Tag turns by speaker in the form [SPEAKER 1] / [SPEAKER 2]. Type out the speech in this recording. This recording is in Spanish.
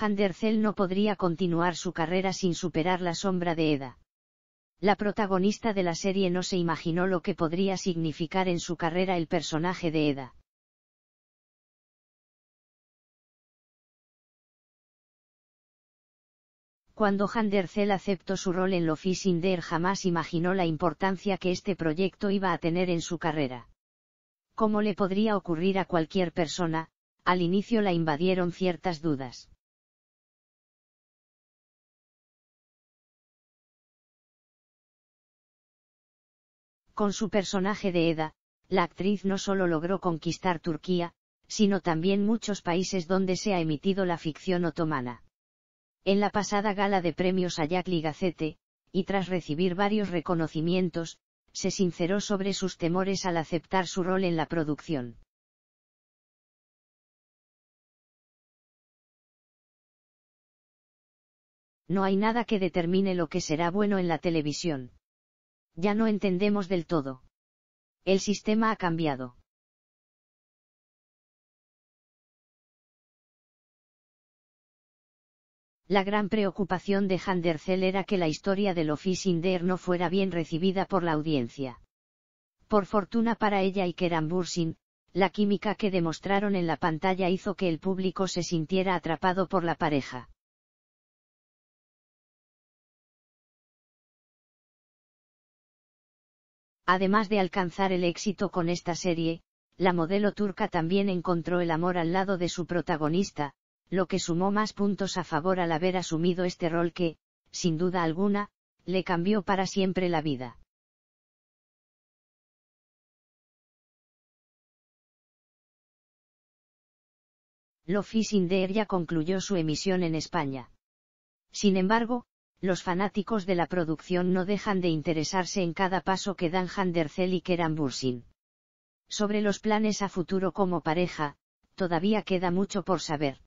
[SPEAKER 1] Handercel no podría continuar su carrera sin superar la sombra de Eda. La protagonista de la serie
[SPEAKER 2] no se imaginó lo que podría significar en su carrera el personaje de Eda. Cuando Handercel aceptó su rol en Lo Fishing jamás imaginó la importancia
[SPEAKER 1] que este proyecto iba a tener en su carrera. Como le podría ocurrir a cualquier
[SPEAKER 2] persona, al inicio la invadieron ciertas dudas. Con su personaje de Eda, la actriz no solo logró conquistar Turquía,
[SPEAKER 1] sino también muchos países donde se ha emitido la ficción otomana. En la pasada gala de premios Jack Ligacete, y tras recibir varios reconocimientos,
[SPEAKER 2] se sinceró sobre sus temores al aceptar su rol en la producción. No hay nada que determine lo que será bueno en la televisión ya no entendemos del todo. El sistema ha cambiado. La gran preocupación de Handercel era que la historia del Office Inder no fuera bien recibida por la
[SPEAKER 1] audiencia. Por fortuna para ella y Kerambursin, Bursin, la química que demostraron
[SPEAKER 2] en la pantalla hizo que el público se sintiera atrapado por la pareja. Además de alcanzar el éxito con esta serie, la modelo turca también
[SPEAKER 1] encontró el amor al lado de su protagonista, lo que sumó más puntos a favor al haber asumido
[SPEAKER 2] este rol que, sin duda alguna, le cambió para siempre la vida. Lo Fishing Deer ya concluyó su emisión en España.
[SPEAKER 1] Sin embargo, los fanáticos de la producción no dejan de interesarse en cada paso que dan Handercel y Kerambursin. Bursin. Sobre los planes a futuro como pareja,
[SPEAKER 2] todavía queda mucho por saber.